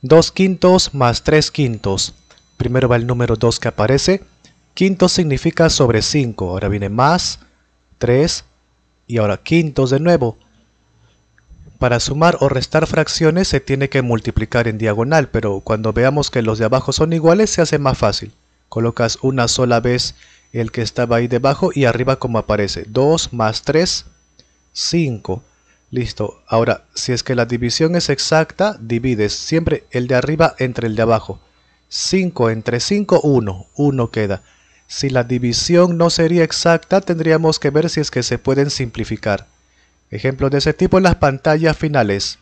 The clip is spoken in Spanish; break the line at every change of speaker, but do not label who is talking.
2 quintos más 3 quintos. Primero va el número 2 que aparece. Quinto significa sobre 5. Ahora viene más 3 y ahora quintos de nuevo. Para sumar o restar fracciones se tiene que multiplicar en diagonal, pero cuando veamos que los de abajo son iguales se hace más fácil. Colocas una sola vez el que estaba ahí debajo y arriba como aparece. 2 más 3, 5. Listo. Ahora, si es que la división es exacta, divides siempre el de arriba entre el de abajo. 5 entre 5, 1. 1 queda. Si la división no sería exacta, tendríamos que ver si es que se pueden simplificar. Ejemplos de ese tipo en las pantallas finales.